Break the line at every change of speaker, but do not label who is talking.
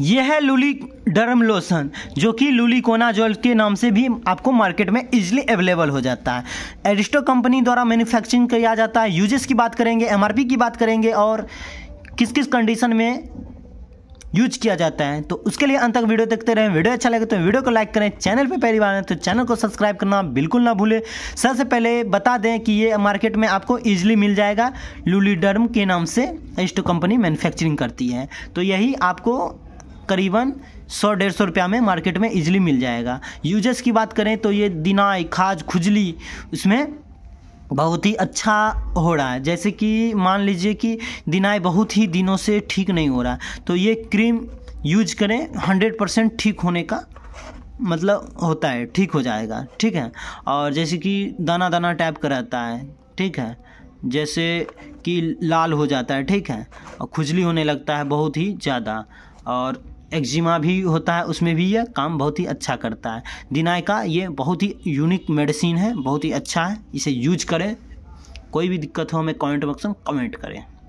यह है लूली डर्म लोशन जो कि कोना जॉल के नाम से भी आपको मार्केट में इजीली अवेलेबल हो जाता है एरिस्टो कंपनी द्वारा मैन्युफैक्चरिंग किया जाता है यूजेस की बात करेंगे एमआरपी की बात करेंगे और किस किस कंडीशन में यूज किया जाता है तो उसके लिए अंत तक वीडियो देखते रहें वीडियो अच्छा लगे तो वीडियो को लाइक करें चैनल पर पहली बार तो चैनल को सब्सक्राइब करना बिल्कुल ना भूलें सबसे पहले बता दें कि ये मार्केट में आपको ईजिली मिल जाएगा डर्म के नाम से एरिस्टो कंपनी मैन्युफैक्चरिंग करती है तो यही आपको करीबन सौ डेढ़ सौ रुपया में मार्केट में इजली मिल जाएगा यूजर्स की बात करें तो ये दिनाई खाज खुजली उसमें बहुत ही अच्छा हो रहा है जैसे कि मान लीजिए कि दिनाई बहुत ही दिनों से ठीक नहीं हो रहा है तो ये क्रीम यूज करें हंड्रेड परसेंट ठीक होने का मतलब होता है ठीक हो जाएगा ठीक है और जैसे कि दाना दाना टाइप का रहता है ठीक है जैसे कि लाल हो जाता है ठीक है और खुजली होने लगता है बहुत ही ज़्यादा और एक्जिमा भी होता है उसमें भी ये काम बहुत ही अच्छा करता है दिनायका ये बहुत ही यूनिक मेडिसिन है बहुत ही अच्छा है इसे यूज करें कोई भी दिक्कत हो हमें कमेंट बॉक्स में कमेंट करें